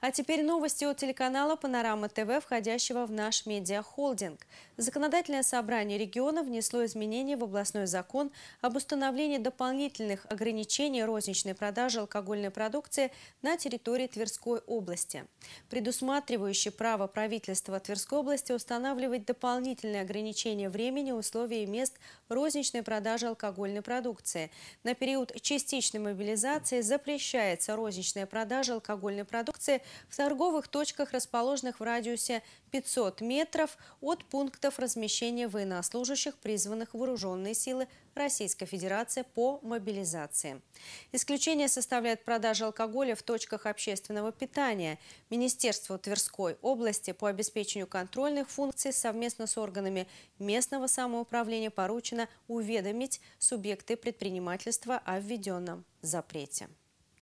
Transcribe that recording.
А теперь новости от телеканала «Панорама ТВ», входящего в наш медиахолдинг. Законодательное собрание региона внесло изменения в областной закон об установлении дополнительных ограничений розничной продажи алкогольной продукции на территории Тверской области, предусматривающий право правительства Тверской области устанавливать дополнительные ограничения времени, условий и мест розничной продажи алкогольной продукции. На период частичной мобилизации запрещается розничная продажа алкогольной продукции в торговых точках, расположенных в радиусе 500 метров от пунктов размещения военнослужащих, призванных в вооруженные силы Российской Федерации по мобилизации. Исключение составляет продажа алкоголя в точках общественного питания. Министерство Тверской области по обеспечению контрольных функций совместно с органами местного самоуправления поручено уведомить субъекты предпринимательства о введенном запрете.